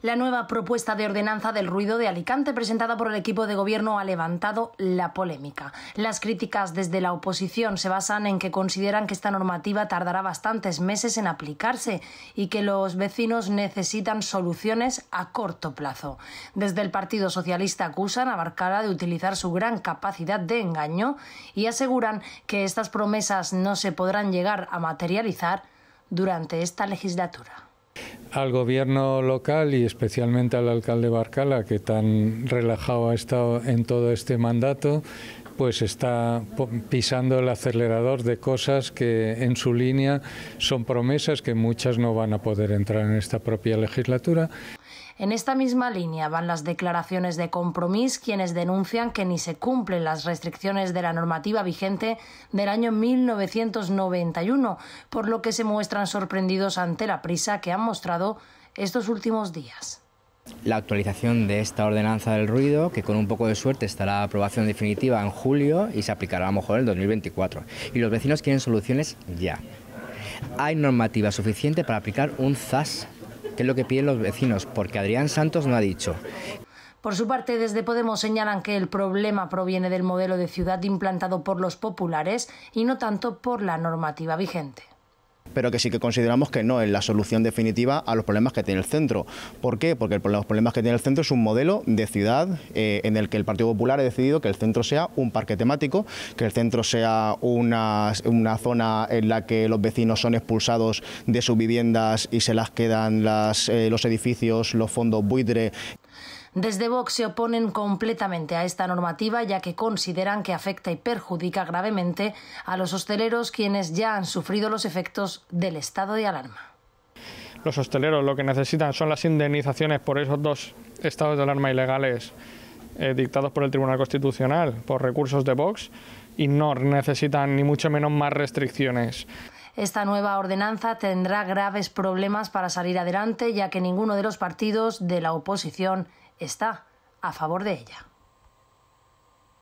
La nueva propuesta de ordenanza del ruido de Alicante presentada por el equipo de gobierno ha levantado la polémica. Las críticas desde la oposición se basan en que consideran que esta normativa tardará bastantes meses en aplicarse y que los vecinos necesitan soluciones a corto plazo. Desde el Partido Socialista acusan a Barcala de utilizar su gran capacidad de engaño y aseguran que estas promesas no se podrán llegar a materializar durante esta legislatura al gobierno local y especialmente al alcalde Barcala, que tan relajado ha estado en todo este mandato, pues está pisando el acelerador de cosas que en su línea son promesas que muchas no van a poder entrar en esta propia legislatura, en esta misma línea van las declaraciones de compromiso quienes denuncian que ni se cumplen las restricciones de la normativa vigente del año 1991, por lo que se muestran sorprendidos ante la prisa que han mostrado estos últimos días la actualización de esta ordenanza del ruido, que con un poco de suerte estará a aprobación definitiva en julio y se aplicará a lo mejor en el 2024. Y los vecinos quieren soluciones ya. Hay normativa suficiente para aplicar un ZAS que es lo que piden los vecinos, porque Adrián Santos no ha dicho. Por su parte, desde Podemos señalan que el problema proviene del modelo de ciudad implantado por los populares y no tanto por la normativa vigente pero que sí que consideramos que no es la solución definitiva a los problemas que tiene el centro. ¿Por qué? Porque los problemas que tiene el centro es un modelo de ciudad eh, en el que el Partido Popular ha decidido que el centro sea un parque temático, que el centro sea una, zona en la que los vecinos son expulsados de sus viviendas y se las quedan eh, los edificios, los fondos buitre. Desde Vox se oponen completamente a esta normativa ya que consideran que afecta y perjudica gravemente a los hosteleros quienes ya han sufrido los efectos del estado de alarma. Los hosteleros lo que necesitan son las indemnizaciones por esos dos estados de alarma ilegales eh, dictados por el Tribunal Constitucional por recursos de Vox y no necesitan ni mucho menos más restricciones. Esta nueva ordenanza tendrá graves problemas para salir adelante, ya que ninguno de los partidos de la oposición está a favor de ella.